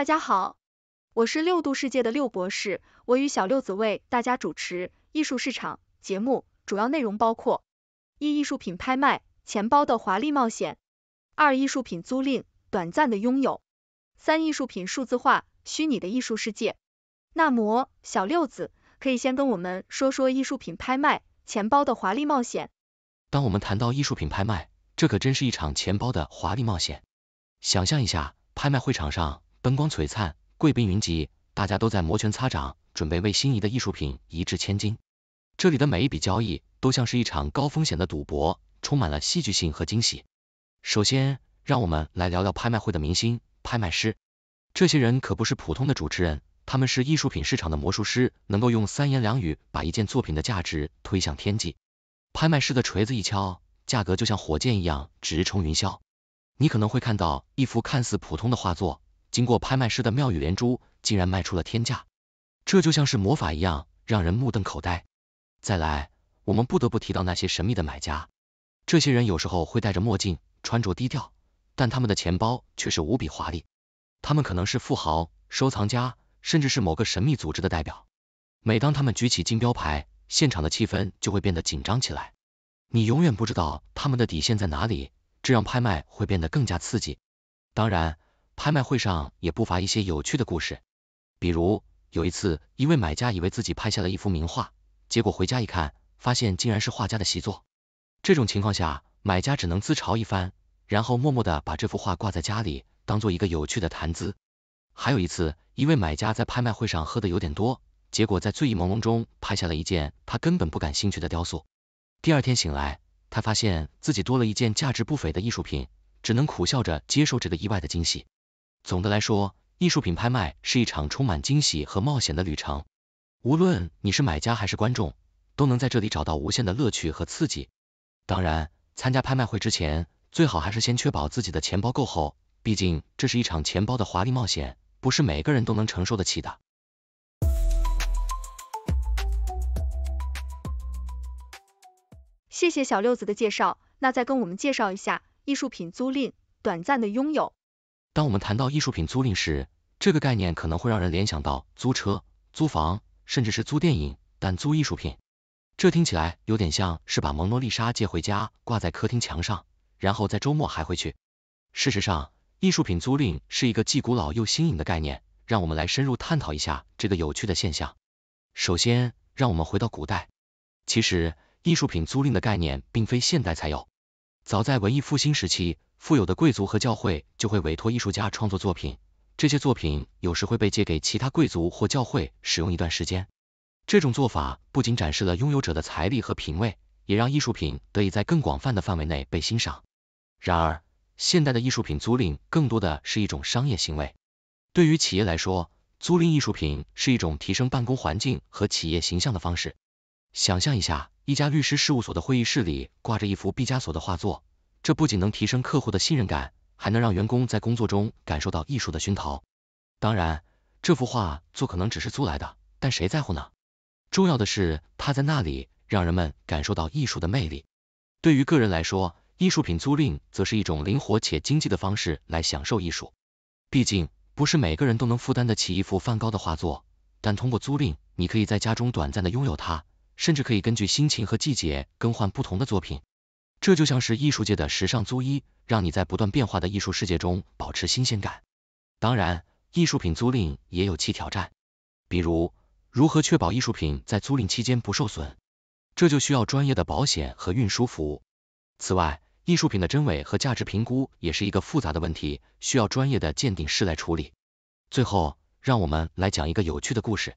大家好，我是六度世界的六博士，我与小六子为大家主持艺术市场节目，主要内容包括一艺术品拍卖，钱包的华丽冒险；二艺术品租赁，短暂的拥有；三艺术品数字化，虚拟的艺术世界。那么，小六子可以先跟我们说说艺术品拍卖，钱包的华丽冒险。当我们谈到艺术品拍卖，这可真是一场钱包的华丽冒险。想象一下，拍卖会场上。灯光璀璨，贵宾云集，大家都在摩拳擦掌，准备为心仪的艺术品一掷千金。这里的每一笔交易都像是一场高风险的赌博，充满了戏剧性和惊喜。首先，让我们来聊聊拍卖会的明星——拍卖师。这些人可不是普通的主持人，他们是艺术品市场的魔术师，能够用三言两语把一件作品的价值推向天际。拍卖师的锤子一敲，价格就像火箭一样直冲云霄。你可能会看到一幅看似普通的画作。经过拍卖师的妙语连珠，竟然卖出了天价，这就像是魔法一样，让人目瞪口呆。再来，我们不得不提到那些神秘的买家，这些人有时候会戴着墨镜，穿着低调，但他们的钱包却是无比华丽。他们可能是富豪、收藏家，甚至是某个神秘组织的代表。每当他们举起金标牌，现场的气氛就会变得紧张起来。你永远不知道他们的底线在哪里，这让拍卖会变得更加刺激。当然。拍卖会上也不乏一些有趣的故事，比如有一次，一位买家以为自己拍下了一幅名画，结果回家一看，发现竟然是画家的习作。这种情况下，买家只能自嘲一番，然后默默的把这幅画挂在家里，当做一个有趣的谈资。还有一次，一位买家在拍卖会上喝的有点多，结果在醉意朦胧中拍下了一件他根本不感兴趣的雕塑。第二天醒来，他发现自己多了一件价值不菲的艺术品，只能苦笑着接受这个意外的惊喜。总的来说，艺术品拍卖是一场充满惊喜和冒险的旅程。无论你是买家还是观众，都能在这里找到无限的乐趣和刺激。当然，参加拍卖会之前，最好还是先确保自己的钱包够厚，毕竟这是一场钱包的华丽冒险，不是每个人都能承受得起的。谢谢小六子的介绍，那再跟我们介绍一下艺术品租赁，短暂的拥有。当我们谈到艺术品租赁时，这个概念可能会让人联想到租车、租房，甚至是租电影。但租艺术品，这听起来有点像是把蒙娜丽莎借回家挂在客厅墙上，然后在周末还回去。事实上，艺术品租赁是一个既古老又新颖的概念。让我们来深入探讨一下这个有趣的现象。首先，让我们回到古代。其实，艺术品租赁的概念并非现代才有。早在文艺复兴时期，富有的贵族和教会就会委托艺术家创作作品，这些作品有时会被借给其他贵族或教会使用一段时间。这种做法不仅展示了拥有者的财力和品味，也让艺术品得以在更广泛的范围内被欣赏。然而，现代的艺术品租赁更多的是一种商业行为。对于企业来说，租赁艺术品是一种提升办公环境和企业形象的方式。想象一下。一家律师事务所的会议室里挂着一幅毕加索的画作，这不仅能提升客户的信任感，还能让员工在工作中感受到艺术的熏陶。当然，这幅画作可能只是租来的，但谁在乎呢？重要的是它在那里让人们感受到艺术的魅力。对于个人来说，艺术品租赁则是一种灵活且经济的方式来享受艺术。毕竟，不是每个人都能负担得起一幅梵高的画作，但通过租赁，你可以在家中短暂的拥有它。甚至可以根据心情和季节更换不同的作品，这就像是艺术界的时尚租衣，让你在不断变化的艺术世界中保持新鲜感。当然，艺术品租赁也有其挑战，比如如何确保艺术品在租赁期间不受损，这就需要专业的保险和运输服务。此外，艺术品的真伪和价值评估也是一个复杂的问题，需要专业的鉴定师来处理。最后，让我们来讲一个有趣的故事，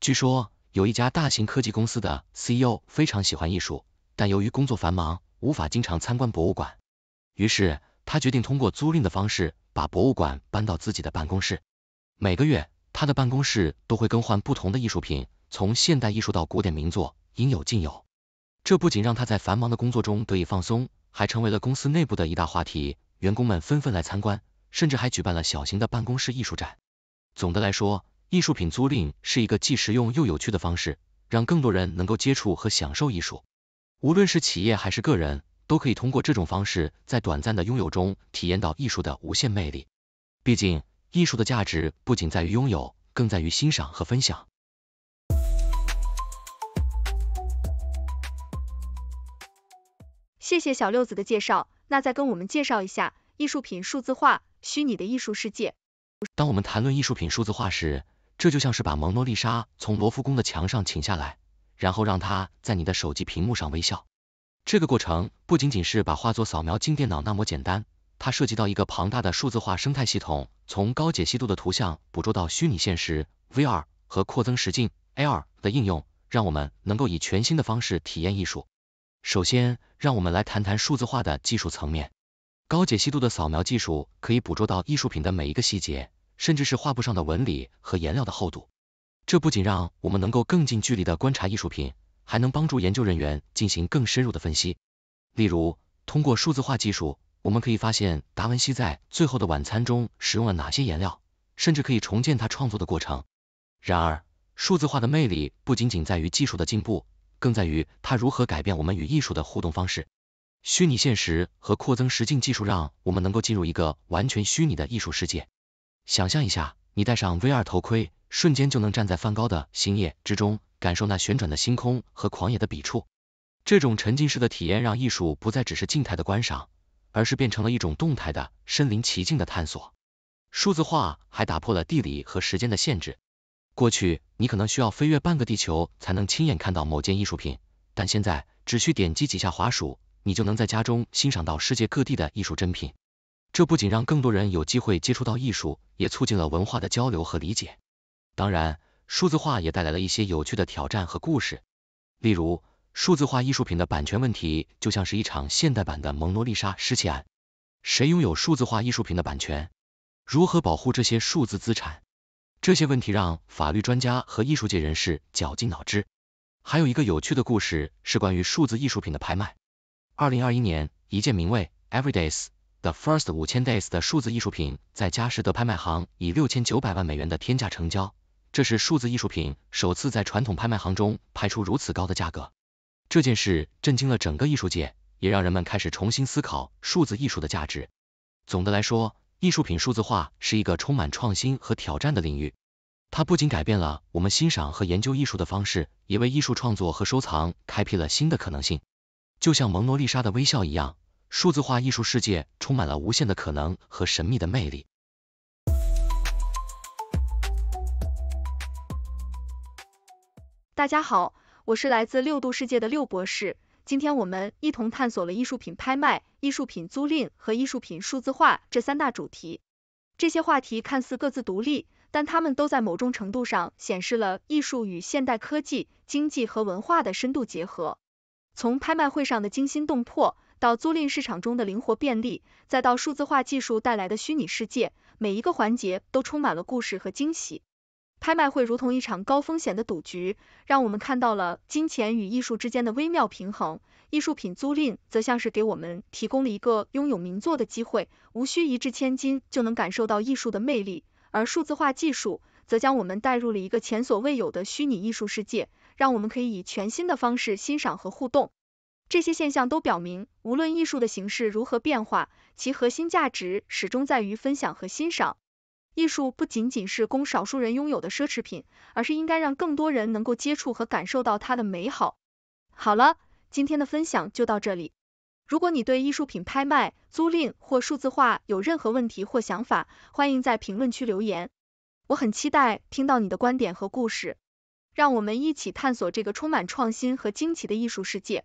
据说。有一家大型科技公司的 CEO 非常喜欢艺术，但由于工作繁忙，无法经常参观博物馆。于是，他决定通过租赁的方式把博物馆搬到自己的办公室。每个月，他的办公室都会更换不同的艺术品，从现代艺术到古典名作，应有尽有。这不仅让他在繁忙的工作中得以放松，还成为了公司内部的一大话题。员工们纷纷来参观，甚至还举办了小型的办公室艺术展。总的来说，艺术品租赁是一个既实用又有趣的方式，让更多人能够接触和享受艺术。无论是企业还是个人，都可以通过这种方式在短暂的拥有中体验到艺术的无限魅力。毕竟，艺术的价值不仅在于拥有，更在于欣赏和分享。谢谢小六子的介绍，那再跟我们介绍一下艺术品数字化、虚拟的艺术世界。当我们谈论艺术品数字化时，这就像是把蒙娜丽莎从罗浮宫的墙上请下来，然后让她在你的手机屏幕上微笑。这个过程不仅仅是把画作扫描进电脑那么简单，它涉及到一个庞大的数字化生态系统，从高解析度的图像捕捉到虚拟现实 VR 和扩增实境 AR 的应用，让我们能够以全新的方式体验艺术。首先，让我们来谈谈数字化的技术层面。高解析度的扫描技术可以捕捉到艺术品的每一个细节。甚至是画布上的纹理和颜料的厚度，这不仅让我们能够更近距离的观察艺术品，还能帮助研究人员进行更深入的分析。例如，通过数字化技术，我们可以发现达文西在《最后的晚餐》中使用了哪些颜料，甚至可以重建他创作的过程。然而，数字化的魅力不仅仅在于技术的进步，更在于它如何改变我们与艺术的互动方式。虚拟现实和扩增实境技术让我们能够进入一个完全虚拟的艺术世界。想象一下，你戴上 VR 头盔，瞬间就能站在梵高的《星夜》之中，感受那旋转的星空和狂野的笔触。这种沉浸式的体验让艺术不再只是静态的观赏，而是变成了一种动态的身临其境的探索。数字化还打破了地理和时间的限制，过去你可能需要飞越半个地球才能亲眼看到某件艺术品，但现在只需点击几下滑鼠，你就能在家中欣赏到世界各地的艺术珍品。这不仅让更多人有机会接触到艺术，也促进了文化的交流和理解。当然，数字化也带来了一些有趣的挑战和故事。例如，数字化艺术品的版权问题，就像是一场现代版的蒙娜丽莎失窃案。谁拥有数字化艺术品的版权？如何保护这些数字资产？这些问题让法律专家和艺术界人士绞尽脑汁。还有一个有趣的故事是关于数字艺术品的拍卖。二零二一年，一件名为《Everydays》。The first 五千 days 的数字艺术品在佳士得拍卖行以六千九百万美元的天价成交，这是数字艺术品首次在传统拍卖行中拍出如此高的价格。这件事震惊了整个艺术界，也让人们开始重新思考数字艺术的价值。总的来说，艺术品数字化是一个充满创新和挑战的领域，它不仅改变了我们欣赏和研究艺术的方式，也为艺术创作和收藏开辟了新的可能性。就像蒙娜丽莎的微笑一样。数字化艺术世界充满了无限的可能和神秘的魅力。大家好，我是来自六度世界的六博士。今天我们一同探索了艺术品拍卖、艺术品租赁和艺术品数字化这三大主题。这些话题看似各自独立，但它们都在某种程度上显示了艺术与现代科技、经济和文化的深度结合。从拍卖会上的惊心动魄。到租赁市场中的灵活便利，再到数字化技术带来的虚拟世界，每一个环节都充满了故事和惊喜。拍卖会如同一场高风险的赌局，让我们看到了金钱与艺术之间的微妙平衡。艺术品租赁则像是给我们提供了一个拥有名作的机会，无需一掷千金就能感受到艺术的魅力。而数字化技术则将我们带入了一个前所未有的虚拟艺术世界，让我们可以以全新的方式欣赏和互动。这些现象都表明，无论艺术的形式如何变化，其核心价值始终在于分享和欣赏。艺术不仅仅是供少数人拥有的奢侈品，而是应该让更多人能够接触和感受到它的美好。好了，今天的分享就到这里。如果你对艺术品拍卖、租赁或数字化有任何问题或想法，欢迎在评论区留言。我很期待听到你的观点和故事。让我们一起探索这个充满创新和惊奇的艺术世界。